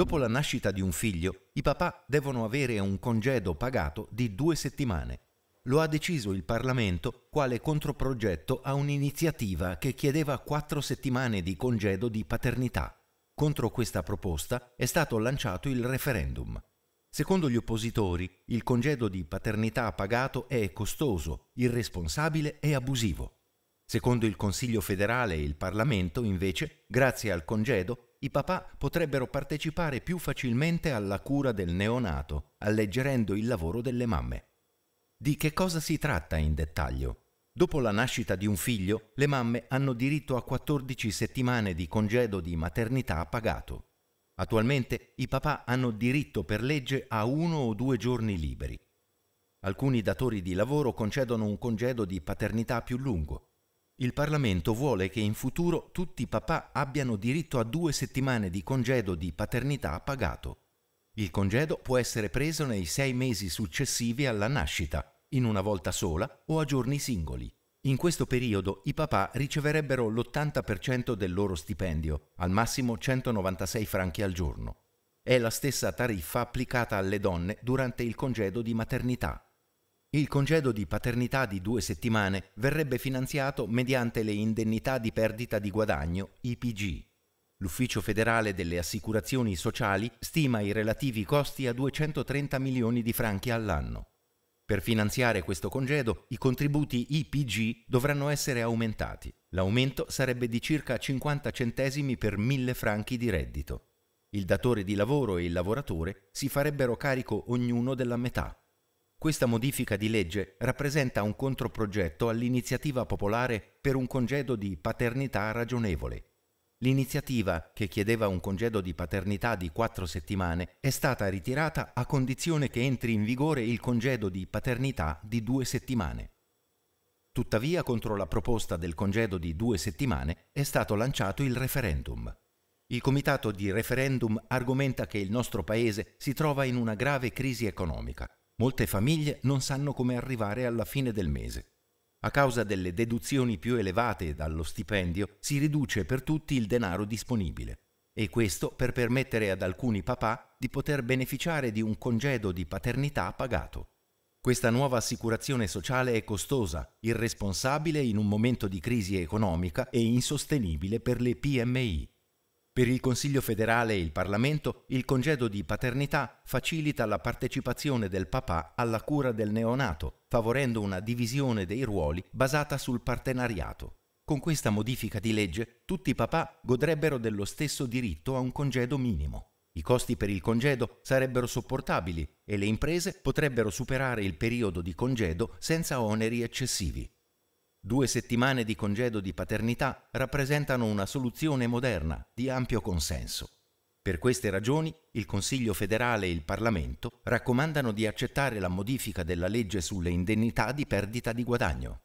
Dopo la nascita di un figlio, i papà devono avere un congedo pagato di due settimane. Lo ha deciso il Parlamento quale controprogetto a un'iniziativa che chiedeva quattro settimane di congedo di paternità. Contro questa proposta è stato lanciato il referendum. Secondo gli oppositori, il congedo di paternità pagato è costoso, irresponsabile e abusivo. Secondo il Consiglio federale e il Parlamento, invece, grazie al congedo, i papà potrebbero partecipare più facilmente alla cura del neonato, alleggerendo il lavoro delle mamme. Di che cosa si tratta in dettaglio? Dopo la nascita di un figlio, le mamme hanno diritto a 14 settimane di congedo di maternità pagato. Attualmente i papà hanno diritto per legge a uno o due giorni liberi. Alcuni datori di lavoro concedono un congedo di paternità più lungo, il Parlamento vuole che in futuro tutti i papà abbiano diritto a due settimane di congedo di paternità pagato. Il congedo può essere preso nei sei mesi successivi alla nascita, in una volta sola o a giorni singoli. In questo periodo i papà riceverebbero l'80% del loro stipendio, al massimo 196 franchi al giorno. È la stessa tariffa applicata alle donne durante il congedo di maternità. Il congedo di paternità di due settimane verrebbe finanziato mediante le indennità di perdita di guadagno IPG. L'Ufficio federale delle assicurazioni sociali stima i relativi costi a 230 milioni di franchi all'anno. Per finanziare questo congedo i contributi IPG dovranno essere aumentati. L'aumento sarebbe di circa 50 centesimi per 1000 franchi di reddito. Il datore di lavoro e il lavoratore si farebbero carico ognuno della metà. Questa modifica di legge rappresenta un controprogetto all'iniziativa popolare per un congedo di paternità ragionevole. L'iniziativa, che chiedeva un congedo di paternità di quattro settimane, è stata ritirata a condizione che entri in vigore il congedo di paternità di due settimane. Tuttavia, contro la proposta del congedo di due settimane è stato lanciato il referendum. Il comitato di referendum argomenta che il nostro Paese si trova in una grave crisi economica Molte famiglie non sanno come arrivare alla fine del mese. A causa delle deduzioni più elevate dallo stipendio si riduce per tutti il denaro disponibile e questo per permettere ad alcuni papà di poter beneficiare di un congedo di paternità pagato. Questa nuova assicurazione sociale è costosa, irresponsabile in un momento di crisi economica e insostenibile per le PMI. Per il Consiglio federale e il Parlamento il congedo di paternità facilita la partecipazione del papà alla cura del neonato, favorendo una divisione dei ruoli basata sul partenariato. Con questa modifica di legge tutti i papà godrebbero dello stesso diritto a un congedo minimo. I costi per il congedo sarebbero sopportabili e le imprese potrebbero superare il periodo di congedo senza oneri eccessivi. Due settimane di congedo di paternità rappresentano una soluzione moderna di ampio consenso. Per queste ragioni il Consiglio federale e il Parlamento raccomandano di accettare la modifica della legge sulle indennità di perdita di guadagno.